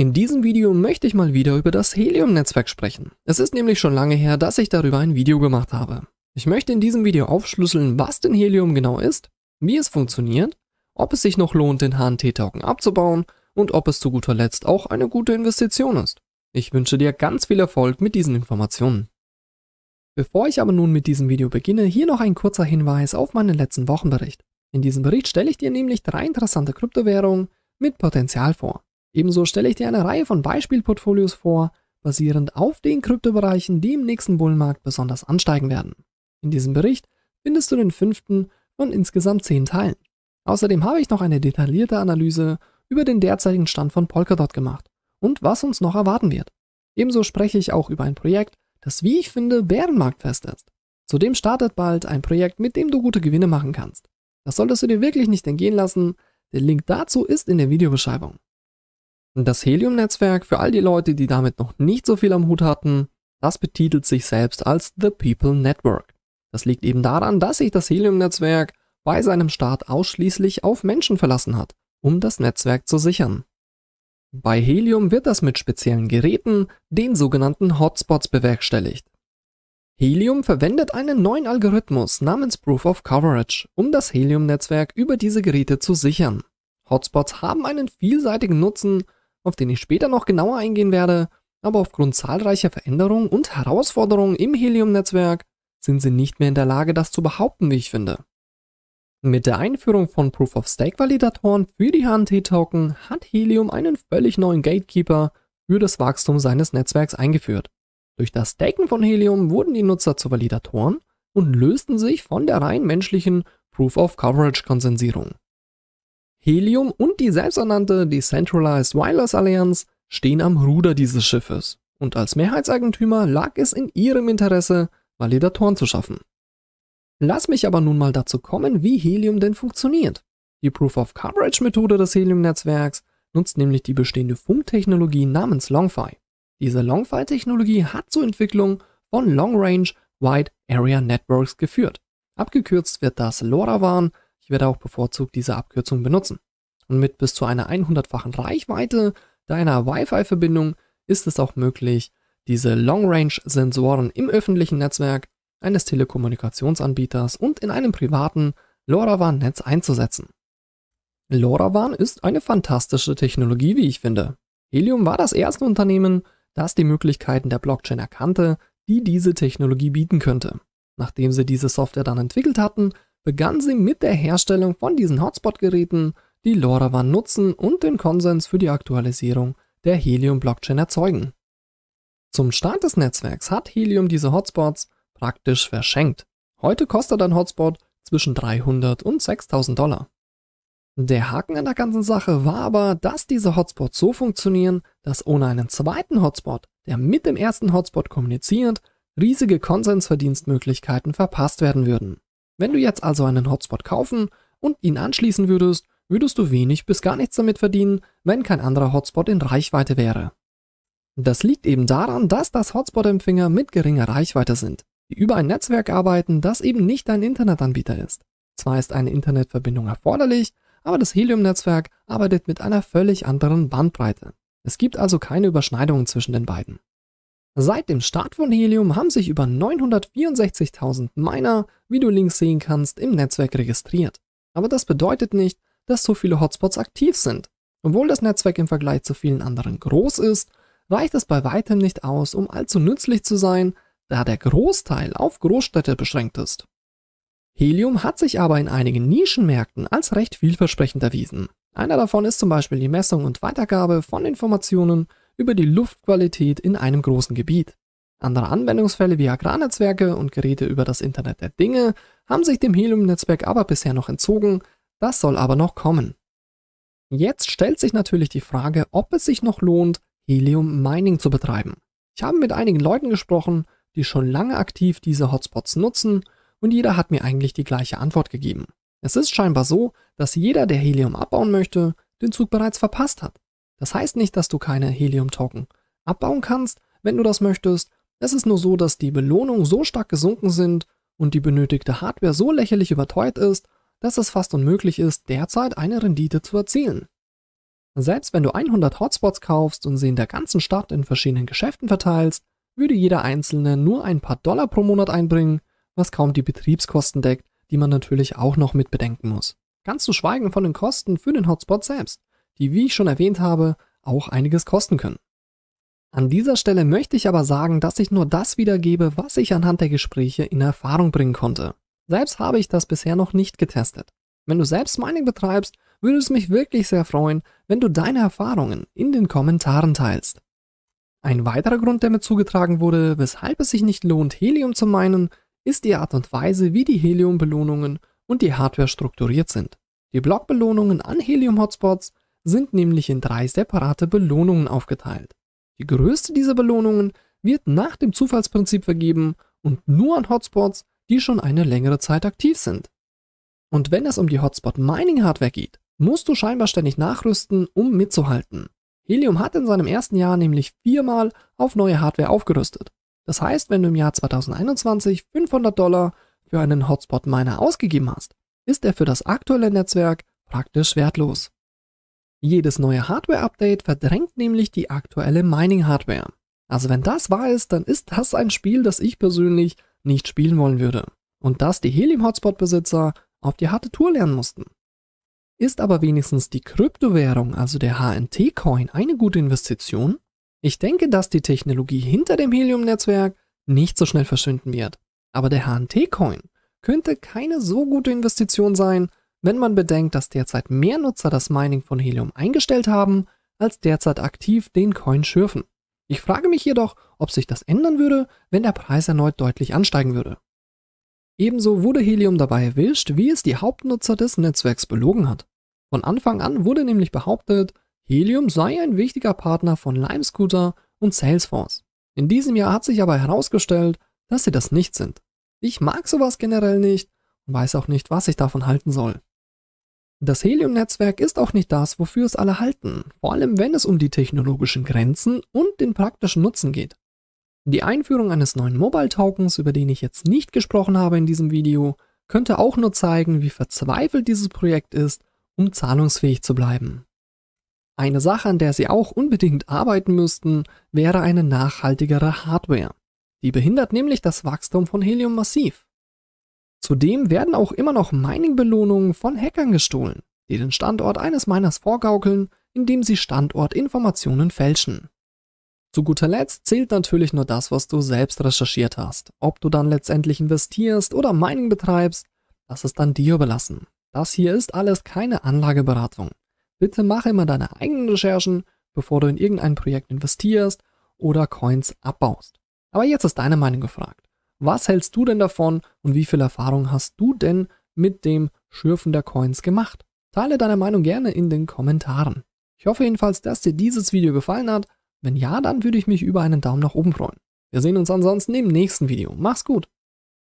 In diesem Video möchte ich mal wieder über das Helium-Netzwerk sprechen. Es ist nämlich schon lange her, dass ich darüber ein Video gemacht habe. Ich möchte in diesem Video aufschlüsseln, was denn Helium genau ist, wie es funktioniert, ob es sich noch lohnt, den HNT-Token abzubauen und ob es zu guter Letzt auch eine gute Investition ist. Ich wünsche dir ganz viel Erfolg mit diesen Informationen. Bevor ich aber nun mit diesem Video beginne, hier noch ein kurzer Hinweis auf meinen letzten Wochenbericht. In diesem Bericht stelle ich dir nämlich drei interessante Kryptowährungen mit Potenzial vor. Ebenso stelle ich dir eine Reihe von Beispielportfolios vor, basierend auf den Kryptobereichen, die im nächsten Bullenmarkt besonders ansteigen werden. In diesem Bericht findest du den fünften von insgesamt zehn Teilen. Außerdem habe ich noch eine detaillierte Analyse über den derzeitigen Stand von Polkadot gemacht und was uns noch erwarten wird. Ebenso spreche ich auch über ein Projekt, das wie ich finde bärenmarktfest ist. Zudem startet bald ein Projekt, mit dem du gute Gewinne machen kannst. Das solltest du dir wirklich nicht entgehen lassen. Der Link dazu ist in der Videobeschreibung. Das Helium-Netzwerk, für all die Leute, die damit noch nicht so viel am Hut hatten, das betitelt sich selbst als The People Network. Das liegt eben daran, dass sich das Helium-Netzwerk bei seinem Start ausschließlich auf Menschen verlassen hat, um das Netzwerk zu sichern. Bei Helium wird das mit speziellen Geräten, den sogenannten Hotspots, bewerkstelligt. Helium verwendet einen neuen Algorithmus namens Proof of Coverage, um das Helium-Netzwerk über diese Geräte zu sichern. Hotspots haben einen vielseitigen Nutzen auf den ich später noch genauer eingehen werde, aber aufgrund zahlreicher Veränderungen und Herausforderungen im Helium-Netzwerk sind sie nicht mehr in der Lage, das zu behaupten, wie ich finde. Mit der Einführung von Proof-of-Stake-Validatoren für die HNT-Token hat Helium einen völlig neuen Gatekeeper für das Wachstum seines Netzwerks eingeführt. Durch das Staken von Helium wurden die Nutzer zu Validatoren und lösten sich von der rein menschlichen Proof-of-Coverage-Konsensierung. Helium und die selbsternannte Decentralized Wireless Alliance stehen am Ruder dieses Schiffes und als Mehrheitseigentümer lag es in ihrem Interesse, Validatoren zu schaffen. Lass mich aber nun mal dazu kommen, wie Helium denn funktioniert. Die Proof-of-Coverage-Methode des Helium-Netzwerks nutzt nämlich die bestehende Funktechnologie namens LongFi. Diese LongFi-Technologie hat zur Entwicklung von Long-Range Wide Area Networks geführt. Abgekürzt wird das LoRaWAN ich werde auch bevorzugt diese Abkürzung benutzen. Und mit bis zu einer 100-fachen Reichweite deiner Wi-Fi-Verbindung ist es auch möglich, diese Long-Range-Sensoren im öffentlichen Netzwerk eines Telekommunikationsanbieters und in einem privaten LoRaWAN-Netz einzusetzen. LoRaWAN ist eine fantastische Technologie, wie ich finde. Helium war das erste Unternehmen, das die Möglichkeiten der Blockchain erkannte, die diese Technologie bieten könnte. Nachdem sie diese Software dann entwickelt hatten, begann sie mit der Herstellung von diesen Hotspot-Geräten, die LoRaWAN nutzen und den Konsens für die Aktualisierung der Helium-Blockchain erzeugen. Zum Start des Netzwerks hat Helium diese Hotspots praktisch verschenkt. Heute kostet ein Hotspot zwischen 300 und 6000 Dollar. Der Haken an der ganzen Sache war aber, dass diese Hotspots so funktionieren, dass ohne einen zweiten Hotspot, der mit dem ersten Hotspot kommuniziert, riesige Konsensverdienstmöglichkeiten verpasst werden würden. Wenn du jetzt also einen Hotspot kaufen und ihn anschließen würdest, würdest du wenig bis gar nichts damit verdienen, wenn kein anderer Hotspot in Reichweite wäre. Das liegt eben daran, dass das Hotspot-Empfänger mit geringer Reichweite sind, die über ein Netzwerk arbeiten, das eben nicht dein Internetanbieter ist. Zwar ist eine Internetverbindung erforderlich, aber das Helium-Netzwerk arbeitet mit einer völlig anderen Bandbreite. Es gibt also keine Überschneidungen zwischen den beiden. Seit dem Start von Helium haben sich über 964.000 Miner, wie du links sehen kannst, im Netzwerk registriert. Aber das bedeutet nicht, dass so viele Hotspots aktiv sind. Obwohl das Netzwerk im Vergleich zu vielen anderen groß ist, reicht es bei weitem nicht aus, um allzu nützlich zu sein, da der Großteil auf Großstädte beschränkt ist. Helium hat sich aber in einigen Nischenmärkten als recht vielversprechend erwiesen. Einer davon ist zum Beispiel die Messung und Weitergabe von Informationen über die Luftqualität in einem großen Gebiet. Andere Anwendungsfälle wie Agrarnetzwerke und Geräte über das Internet der Dinge haben sich dem Helium-Netzwerk aber bisher noch entzogen, das soll aber noch kommen. Jetzt stellt sich natürlich die Frage, ob es sich noch lohnt, Helium-Mining zu betreiben. Ich habe mit einigen Leuten gesprochen, die schon lange aktiv diese Hotspots nutzen und jeder hat mir eigentlich die gleiche Antwort gegeben. Es ist scheinbar so, dass jeder, der Helium abbauen möchte, den Zug bereits verpasst hat. Das heißt nicht, dass du keine Helium-Token abbauen kannst, wenn du das möchtest. Es ist nur so, dass die Belohnungen so stark gesunken sind und die benötigte Hardware so lächerlich überteuert ist, dass es fast unmöglich ist, derzeit eine Rendite zu erzielen. Selbst wenn du 100 Hotspots kaufst und sie in der ganzen Stadt in verschiedenen Geschäften verteilst, würde jeder einzelne nur ein paar Dollar pro Monat einbringen, was kaum die Betriebskosten deckt, die man natürlich auch noch mit bedenken muss. Ganz zu schweigen von den Kosten für den Hotspot selbst die, wie ich schon erwähnt habe, auch einiges kosten können. An dieser Stelle möchte ich aber sagen, dass ich nur das wiedergebe, was ich anhand der Gespräche in Erfahrung bringen konnte. Selbst habe ich das bisher noch nicht getestet. Wenn du selbst Mining betreibst, würde es mich wirklich sehr freuen, wenn du deine Erfahrungen in den Kommentaren teilst. Ein weiterer Grund, der mir zugetragen wurde, weshalb es sich nicht lohnt, Helium zu meinen, ist die Art und Weise, wie die Helium-Belohnungen und die Hardware strukturiert sind. Die Blockbelohnungen an Helium-Hotspots sind nämlich in drei separate Belohnungen aufgeteilt. Die größte dieser Belohnungen wird nach dem Zufallsprinzip vergeben und nur an Hotspots, die schon eine längere Zeit aktiv sind. Und wenn es um die Hotspot-Mining-Hardware geht, musst du scheinbar ständig nachrüsten, um mitzuhalten. Helium hat in seinem ersten Jahr nämlich viermal auf neue Hardware aufgerüstet. Das heißt, wenn du im Jahr 2021 500 Dollar für einen Hotspot-Miner ausgegeben hast, ist er für das aktuelle Netzwerk praktisch wertlos. Jedes neue Hardware-Update verdrängt nämlich die aktuelle Mining-Hardware. Also wenn das wahr ist, dann ist das ein Spiel, das ich persönlich nicht spielen wollen würde und das die Helium-Hotspot-Besitzer auf die harte Tour lernen mussten. Ist aber wenigstens die Kryptowährung, also der HNT-Coin, eine gute Investition? Ich denke, dass die Technologie hinter dem Helium-Netzwerk nicht so schnell verschwinden wird. Aber der HNT-Coin könnte keine so gute Investition sein, wenn man bedenkt, dass derzeit mehr Nutzer das Mining von Helium eingestellt haben, als derzeit aktiv den Coin schürfen. Ich frage mich jedoch, ob sich das ändern würde, wenn der Preis erneut deutlich ansteigen würde. Ebenso wurde Helium dabei erwischt, wie es die Hauptnutzer des Netzwerks belogen hat. Von Anfang an wurde nämlich behauptet, Helium sei ein wichtiger Partner von LimeScooter und Salesforce. In diesem Jahr hat sich aber herausgestellt, dass sie das nicht sind. Ich mag sowas generell nicht und weiß auch nicht, was ich davon halten soll. Das Helium-Netzwerk ist auch nicht das, wofür es alle halten, vor allem wenn es um die technologischen Grenzen und den praktischen Nutzen geht. Die Einführung eines neuen Mobile Tokens, über den ich jetzt nicht gesprochen habe in diesem Video, könnte auch nur zeigen, wie verzweifelt dieses Projekt ist, um zahlungsfähig zu bleiben. Eine Sache, an der sie auch unbedingt arbeiten müssten, wäre eine nachhaltigere Hardware. Die behindert nämlich das Wachstum von Helium massiv. Zudem werden auch immer noch Mining-Belohnungen von Hackern gestohlen, die den Standort eines Miners vorgaukeln, indem sie Standortinformationen fälschen. Zu guter Letzt zählt natürlich nur das, was du selbst recherchiert hast. Ob du dann letztendlich investierst oder Mining betreibst, das ist dann dir überlassen. Das hier ist alles keine Anlageberatung. Bitte mach immer deine eigenen Recherchen, bevor du in irgendein Projekt investierst oder Coins abbaust. Aber jetzt ist deine Meinung gefragt. Was hältst du denn davon und wie viel Erfahrung hast du denn mit dem Schürfen der Coins gemacht? Teile deine Meinung gerne in den Kommentaren. Ich hoffe jedenfalls, dass dir dieses Video gefallen hat. Wenn ja, dann würde ich mich über einen Daumen nach oben freuen. Wir sehen uns ansonsten im nächsten Video. Mach's gut!